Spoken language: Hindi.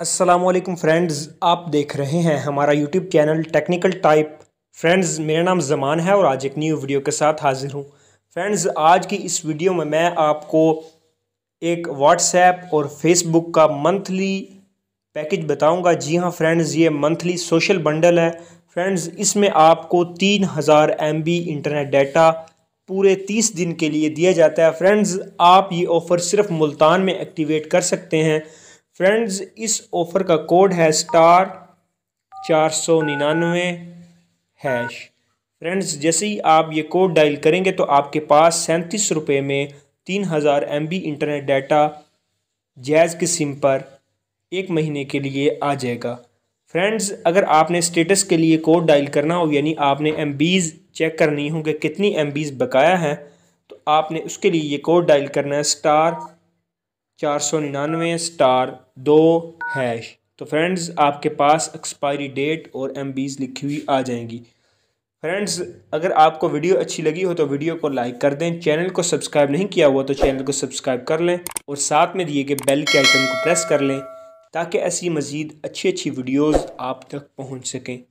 असलम फ्रेंड्स आप देख रहे हैं हमारा YouTube channel technical type friends मेरा नाम जमान है और आज एक न्यू वीडियो के साथ हाजिर हूँ फ्रेंड्स आज की इस वीडियो में मैं आपको एक व्हाट्सएप और फेसबुक का मंथली पैकेज बताऊंगा जी हाँ फ्रेंड्स ये मंथली सोशल बंडल है फ्रेंड्स इसमें आपको तीन हज़ार एम इंटरनेट डाटा पूरे तीस दिन के लिए दिया जाता है फ्रेंड्स आप ये ऑफ़र सिर्फ मुल्तान में एक्टिवेट कर सकते हैं फ्रेंड्स इस ऑफ़र का कोड है स्टार चार सौ निन्यानवे हैश फ्रेंड्स जैसे ही आप ये कोड डायल करेंगे तो आपके पास सैंतीस रुपये में तीन हज़ार एम इंटरनेट डाटा जैज़ की सिम पर एक महीने के लिए आ जाएगा फ्रेंड्स अगर आपने स्टेटस के लिए कोड डायल करना हो यानी आपने एम चेक करनी हो कि कितनी एम बकाया है तो आपने उसके लिए ये कोड डायल करना है स्टार चार सौ निन्यानवे स्टार दो हैश तो फ्रेंड्स आपके पास एक्सपायरी डेट और एम लिखी हुई आ जाएंगी फ्रेंड्स अगर आपको वीडियो अच्छी लगी हो तो वीडियो को लाइक कर दें चैनल को सब्सक्राइब नहीं किया हुआ तो चैनल को सब्सक्राइब कर लें और साथ में दिए गए बेल के आइकन को प्रेस कर लें ताकि ऐसी मज़ीद अच्छी अच्छी वीडियोज़ आप तक पहुँच सकें